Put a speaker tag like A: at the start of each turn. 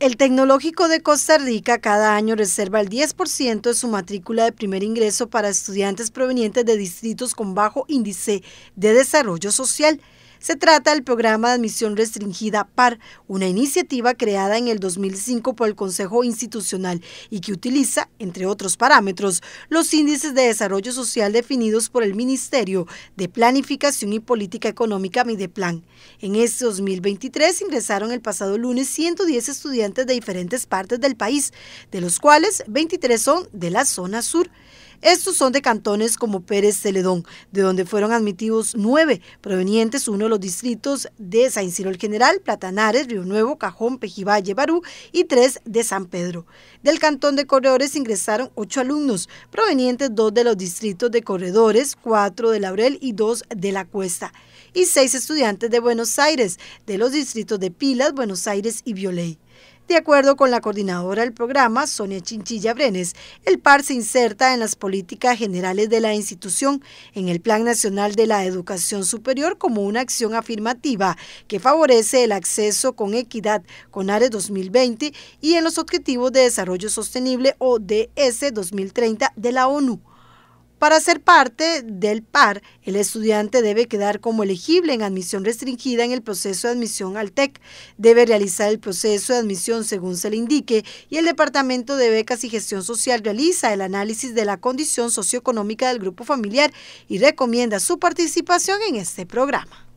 A: El Tecnológico de Costa Rica cada año reserva el 10% de su matrícula de primer ingreso para estudiantes provenientes de distritos con bajo índice de desarrollo social. Se trata del programa de admisión restringida PAR, una iniciativa creada en el 2005 por el Consejo Institucional y que utiliza, entre otros parámetros, los índices de desarrollo social definidos por el Ministerio de Planificación y Política Económica Mideplan. En este 2023 ingresaron el pasado lunes 110 estudiantes de diferentes partes del país, de los cuales 23 son de la zona sur. Estos son de cantones como Pérez Celedón, de donde fueron admitidos nueve, provenientes uno de los distritos de San el General, Platanares, Río Nuevo, Cajón, Pejivalle, Barú y tres de San Pedro. Del cantón de Corredores ingresaron ocho alumnos, provenientes dos de los distritos de Corredores, cuatro de Laurel y dos de La Cuesta, y seis estudiantes de Buenos Aires, de los distritos de Pilas, Buenos Aires y Violey. De acuerdo con la coordinadora del programa, Sonia Chinchilla Brenes, el PAR se inserta en las políticas generales de la institución, en el Plan Nacional de la Educación Superior como una acción afirmativa que favorece el acceso con equidad con ARES 2020 y en los Objetivos de Desarrollo Sostenible o DS 2030 de la ONU. Para ser parte del PAR, el estudiante debe quedar como elegible en admisión restringida en el proceso de admisión al TEC, debe realizar el proceso de admisión según se le indique y el Departamento de Becas y Gestión Social realiza el análisis de la condición socioeconómica del grupo familiar y recomienda su participación en este programa.